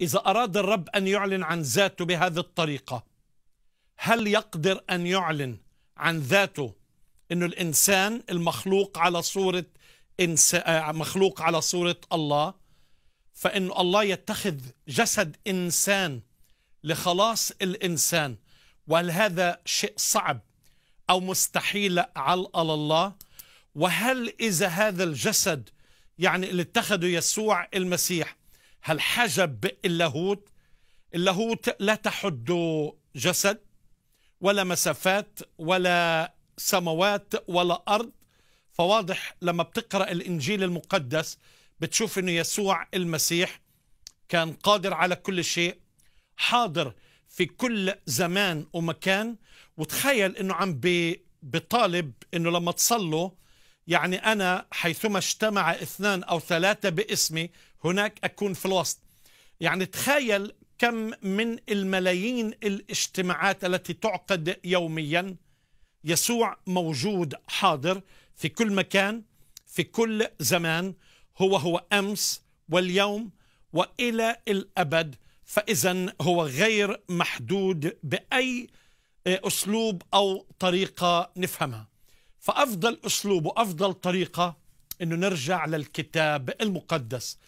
إذا أراد الرب أن يعلن عن ذاته بهذه الطريقة هل يقدر أن يعلن عن ذاته أنه الإنسان المخلوق على صورة إنسان آه، مخلوق على صورة الله فإن الله يتخذ جسد إنسان لخلاص الإنسان وهل هذا شيء صعب أو مستحيل على الله وهل إذا هذا الجسد يعني اللي اتخذه يسوع المسيح هل حجب اللاهوت اللاهوت لا تحد جسد ولا مسافات ولا سموات ولا أرض فواضح لما بتقرأ الإنجيل المقدس بتشوف أنه يسوع المسيح كان قادر على كل شيء حاضر في كل زمان ومكان وتخيل أنه عم بيطالب أنه لما تصلوا يعني أنا حيثما اجتمع اثنان أو ثلاثة باسمي هناك أكون في الوسط يعني تخيل كم من الملايين الاجتماعات التي تعقد يوميا يسوع موجود حاضر في كل مكان في كل زمان هو هو امس واليوم والى الابد فاذا هو غير محدود باي آه، اسلوب او طريقه نفهمها فأفضل أسلوب وأفضل طريقة أنه نرجع للكتاب المقدس